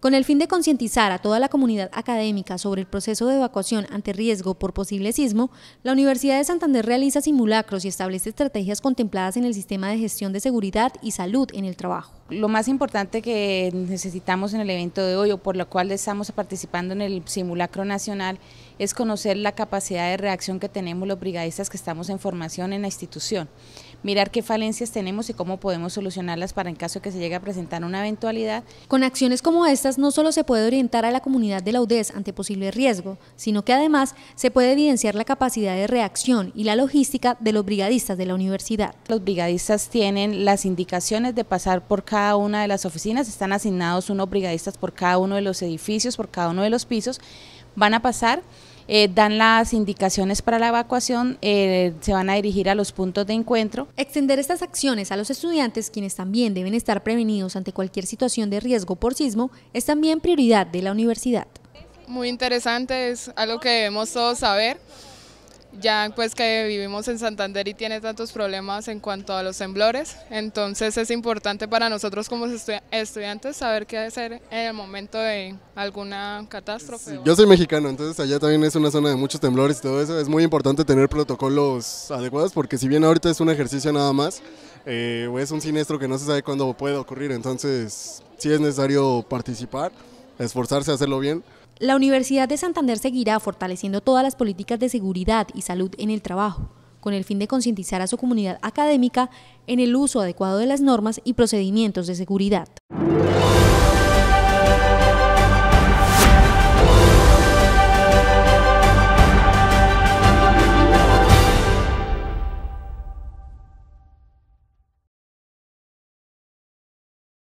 Con el fin de concientizar a toda la comunidad académica sobre el proceso de evacuación ante riesgo por posible sismo, la Universidad de Santander realiza simulacros y establece estrategias contempladas en el sistema de gestión de seguridad y salud en el trabajo lo más importante que necesitamos en el evento de hoy o por lo cual estamos participando en el simulacro nacional es conocer la capacidad de reacción que tenemos los brigadistas que estamos en formación en la institución, mirar qué falencias tenemos y cómo podemos solucionarlas para en caso de que se llegue a presentar una eventualidad. Con acciones como estas no solo se puede orientar a la comunidad de la UDES ante posible riesgo, sino que además se puede evidenciar la capacidad de reacción y la logística de los brigadistas de la universidad. Los brigadistas tienen las indicaciones de pasar por cada cada una de las oficinas, están asignados unos brigadistas por cada uno de los edificios, por cada uno de los pisos, van a pasar. Eh, dan las indicaciones para la evacuación, eh, se van a dirigir a los puntos de encuentro. Extender estas acciones a los estudiantes, quienes también deben estar prevenidos ante cualquier situación de riesgo por sismo, es también prioridad de la universidad. Muy interesante, es algo que debemos todos saber ya pues que vivimos en Santander y tiene tantos problemas en cuanto a los temblores, entonces es importante para nosotros como estudiantes saber qué hacer en el momento de alguna catástrofe. yo soy mexicano, entonces allá también es una zona de muchos temblores y todo eso, es muy importante tener protocolos adecuados porque si bien ahorita es un ejercicio nada más, eh, es un siniestro que no se sabe cuándo puede ocurrir, entonces sí es necesario participar, esforzarse a hacerlo bien la Universidad de Santander seguirá fortaleciendo todas las políticas de seguridad y salud en el trabajo, con el fin de concientizar a su comunidad académica en el uso adecuado de las normas y procedimientos de seguridad.